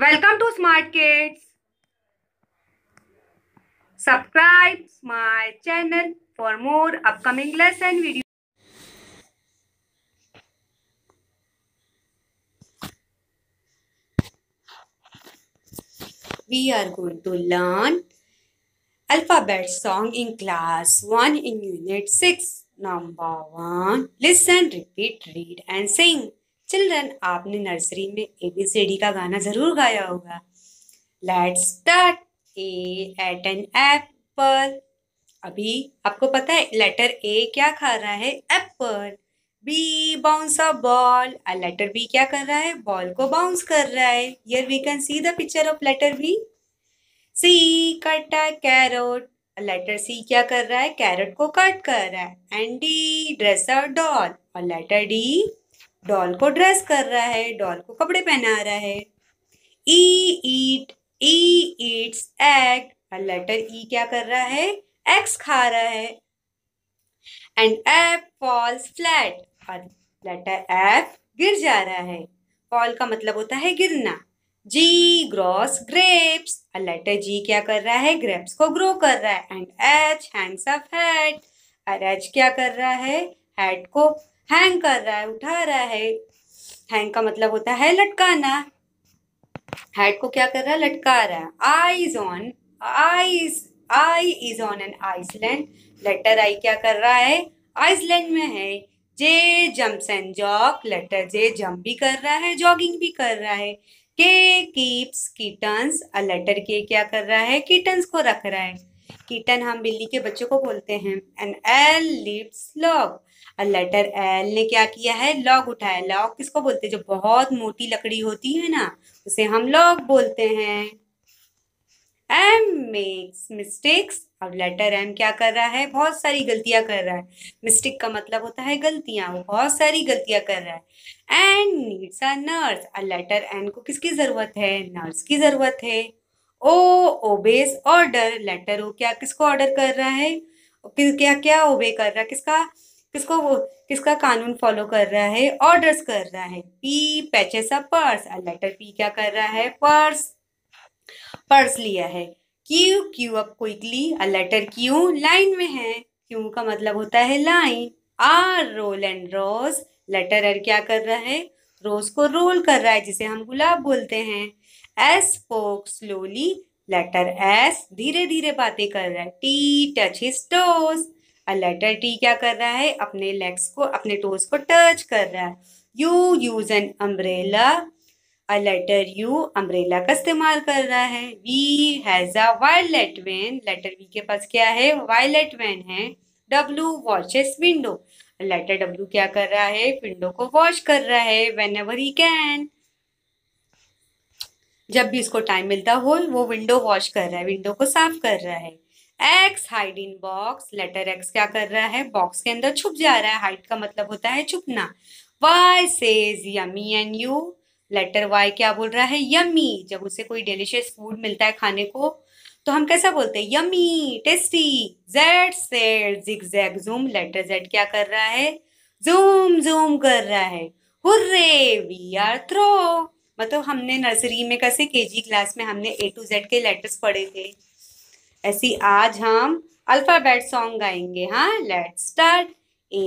Welcome to Smart Kids. Subscribe my channel for more upcoming lesson videos. We are going to learn alphabet song in class 1 in unit 6. Number 1. Listen, repeat, read and sing. Children आपने nursery में A B C D का गाना जरूर गाया होगा let start A ate an apple अभी आपको पता है लेटर ए क्या खा रहा है apple B bounce a ball letter B क्या कर रहा है बॉल को बाउंस कर रहा है here we can see the picture of letter B C cut a carrot letter C क्या कर रहा है कैरेट को कट कर रहा है and D dress a doll और लेटर डी डॉल को ड्रेस कर रहा है डॉल को कपड़े पहना रहा है E eat E eats egg letter E क्या कर रहा है एक्स खा रहा है एंड एफ फॉल्स फ्लैट और लेटर एफ गिर जा रहा है फॉल का मतलब होता है गिरना जी ग्रॉस ग्रेप्स और लेटर जी क्या कर रहा है ग्रेप्स को ग्रो कर रहा है and H hangs up head और एच क्या कर रहा है हेड को हैंग कर रहा है उठा रहा है हैंग का मतलब होता है लटकाना हेड को क्या कर रहा है लटका रहा है eyes on eyes I is on an island letter I क्या कर रहा है आइसलैंड में है J jumps and jog letter J jump भी कर रहा है जॉगिंग भी कर रहा है के कीप्स कीटन्स लेटर के क्या कर रहा है कीटन्स को रख रहा है कीटन हम बिल्ली के बच्चों को बोलते हैं एंड एल लिप्स लॉग और लेटर एल ने क्या किया है लॉग उठाया लॉग किसको बोलते हैं जो बहुत मोटी लकड़ी होती है ना उसे हम लॉग बोलते हैं एम मेक्स मिस्टेक्स अब लेटर एम क्या कर रहा है बहुत सारी गलतियां कर रहा है मिस्टेक का मतलब होता है गलतियां वो बहुत सारी गलतियां कर रहा है N needs a nurse a letter N को किसकी ज़रूरत है नर्स की ज़रूरत है O obeys order letter O क्या किसको ऑर्डर कर रहा है किस क्या क्या ओबे कर रहा है किसका किसको किसका कानून फॉलो कर रहा है ऑर्डर्स कर रहा है P patches a purse letter P क्या कर रहा है पर्स पर्स लिया है क्यू क्यू अब quickly a letter Q line में है क्यू का मतलब होता है line R roll and rose letter R क्या कर रहा है रोज को रोल कर रहा है जिसे हम गुलाब बोलते हैं S spoke slowly letter S धीरे धीरे बातें कर रहा है T touch his toes letter T क्या कर रहा है अपने लेग्स को अपने टोस को टच कर रहा है U use an umbrella a letter U umbrella का इस्तेमाल कर रहा है V has a violet van letter V के पास क्या है वायलेट वैन है W watches window letter W क्या कर रहा है विंडो को वॉश कर रहा है वेन एवर ही कैन जब भी इसको टाइम मिलता हो वो विंडो वॉश कर रहा है विंडो को साफ कर रहा है X hide in box letter X क्या कर रहा है बॉक्स के अंदर छुप जा रहा है हाइड का मतलब होता है छुपना Y says yummy and you letter Y क्या बोल रहा है यमी जब उसे कोई डिलिशियस फूड मिलता है खाने को तो हम कैसा बोलते हैं yummy tasty Z said zig zag zoom letter Z क्या कर रहा है जूम जूम कर रहा है हुर्रे वी आर थ्रो मतलब हमने नर्सरी में कैसे के जी क्लास में हमने ए टू जेड के लेटर्स पढ़े थे ऐसी आज हम अल्फ़ाबेट सॉन्ग गाएंगे हाँ let start A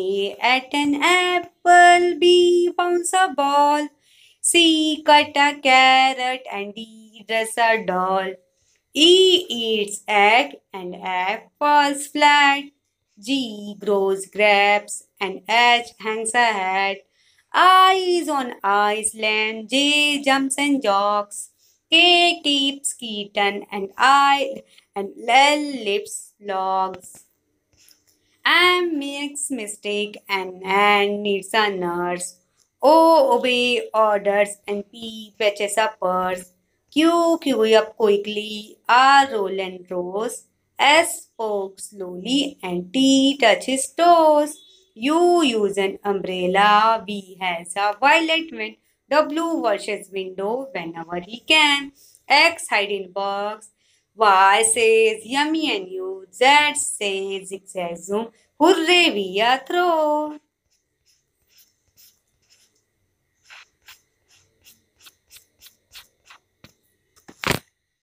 ate an apple B bounce a ball C cut a carrot and D dress a doll E eats egg and F falls flat. G grows grapes and H hangs a hat. Eyes on Iceland, J jumps and jogs, K keeps kitten and I and L lips logs. M makes mistake and N needs a nurse. O obey orders and P fetches a purse. Q queue up quickly, R roll and rose. S spoke slowly and T touches toes. U use an umbrella. V has a violet wind. W washes window whenever he can. X hide in box. Y says yummy and you. Z says zigzag zoom. Hooray, we are through.